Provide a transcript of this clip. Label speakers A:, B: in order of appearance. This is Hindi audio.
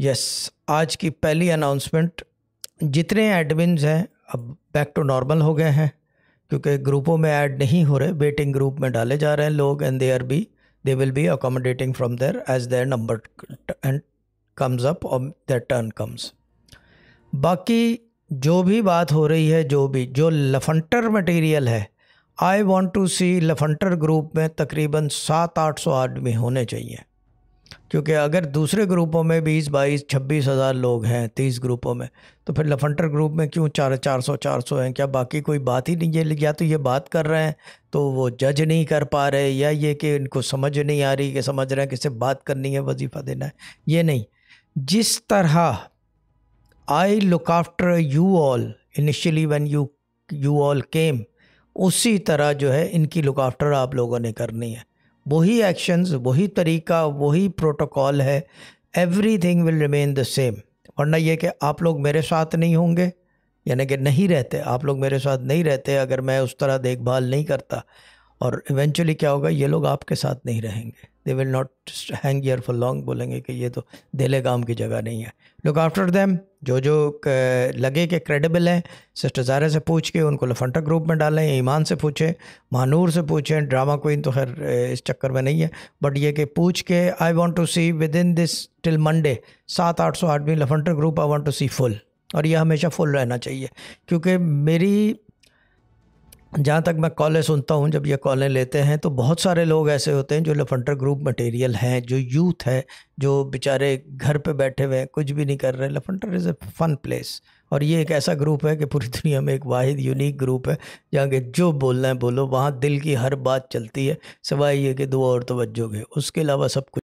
A: यस yes, आज की पहली अनाउंसमेंट जितने एडमिन्स हैं अब बैक टू नॉर्मल हो गए हैं क्योंकि ग्रुपों में ऐड नहीं हो रहे वेटिंग ग्रुप में डाले जा रहे हैं लोग and they are be they will be accommodating from there as their number and comes up और देयर टर्न कम्स बाकी जो भी बात हो रही है जो भी जो लफंटर मटेरियल है आई वॉन्ट टू सी लफंटर ग्रुप में तकरीबन सात आठ सौ आदमी होने चाहिए क्योंकि अगर दूसरे ग्रुपों में बीस बाईस छब्बीस हज़ार लोग हैं तीस ग्रुपों में तो फिर लफंटर ग्रुप में क्यों चार चार सौ चार सौ हैं क्या बाकी कोई बात ही नहीं है या तो ये बात कर रहे हैं तो वो जज नहीं कर पा रहे या ये कि इनको समझ नहीं आ रही कि समझ रहे हैं किसे बात करनी है वजीफ़ा देना है ये नहीं जिस तरह I look after you all initially one you you all came उसी तरह जो है इनकी लुक आफ्टर आप लोगों ने करनी है वही एक्शंस वही तरीका वही प्रोटोकॉल है everything will remain the same वरना यह कि आप लोग मेरे साथ नहीं होंगे यानी कि नहीं रहते आप लोग मेरे साथ नहीं रहते अगर मैं उस तरह देखभाल नहीं करता और इवेंचुअली क्या होगा ये लोग आपके साथ नहीं रहेंगे they will not hang here for long बोलेंगे कि ये तो दिले गाम की जगह नहीं है लुक आफ्टर दैम जो जो लगे कि क्रेडिबल हैं सिस्टर जारा से पूछ के उनको लफंटा ग्रुप में डालें ईमान से पूछें मानूर से पूछें ड्रामा कोई तो खैर इस चक्कर में नहीं है बट ये कि पूछ के I want to see within this till Monday सात आठ सौ आठवीं लफंटर group I want to see full और यह हमेशा फुल रहना चाहिए क्योंकि मेरी जहाँ तक मैं कॉलें सुनता हूँ जब ये कॉलें लेते हैं तो बहुत सारे लोग ऐसे होते हैं जो लफंटर ग्रुप मटेरियल हैं जो यूथ है जो बेचारे घर पे बैठे हुए हैं कुछ भी नहीं कर रहे लफंटर इज़ ए फन प्लेस और ये एक ऐसा ग्रुप है कि पूरी दुनिया में एक वाहिद यूनिक ग्रुप है जहाँ के जो बोलना है बोलो वहाँ दिल की हर बात चलती है सिवाय ये कि दो और तोज्जो के उसके अलावा सब कुछ